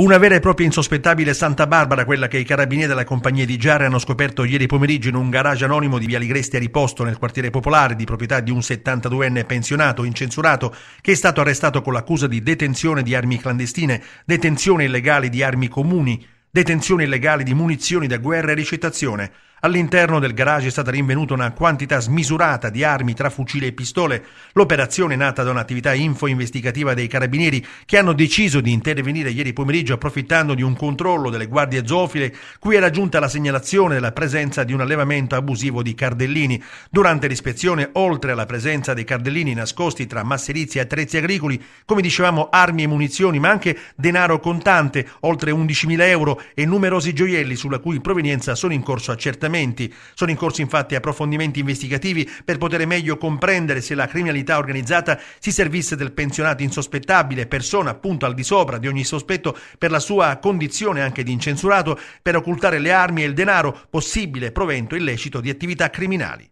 Una vera e propria insospettabile Santa Barbara, quella che i carabinieri della compagnia di Giare hanno scoperto ieri pomeriggio in un garage anonimo di Via Ligresti a Riposto, nel quartiere popolare, di proprietà di un 72enne pensionato, incensurato, che è stato arrestato con l'accusa di detenzione di armi clandestine, detenzione illegale di armi comuni, detenzione illegale di munizioni da guerra e ricettazione. All'interno del garage è stata rinvenuta una quantità smisurata di armi tra fucile e pistole. L'operazione è nata da un'attività info-investigativa dei carabinieri che hanno deciso di intervenire ieri pomeriggio approfittando di un controllo delle guardie zoofile cui era giunta la segnalazione della presenza di un allevamento abusivo di cardellini. Durante l'ispezione, oltre alla presenza dei cardellini nascosti tra masserizie e attrezzi agricoli, come dicevamo armi e munizioni, ma anche denaro contante, oltre 11.000 euro e numerosi gioielli sulla cui provenienza sono in corso accertamenti accertamenti. Sono in corso infatti approfondimenti investigativi per poter meglio comprendere se la criminalità organizzata si servisse del pensionato insospettabile, persona appunto al di sopra di ogni sospetto per la sua condizione anche di incensurato, per occultare le armi e il denaro, possibile provento illecito di attività criminali.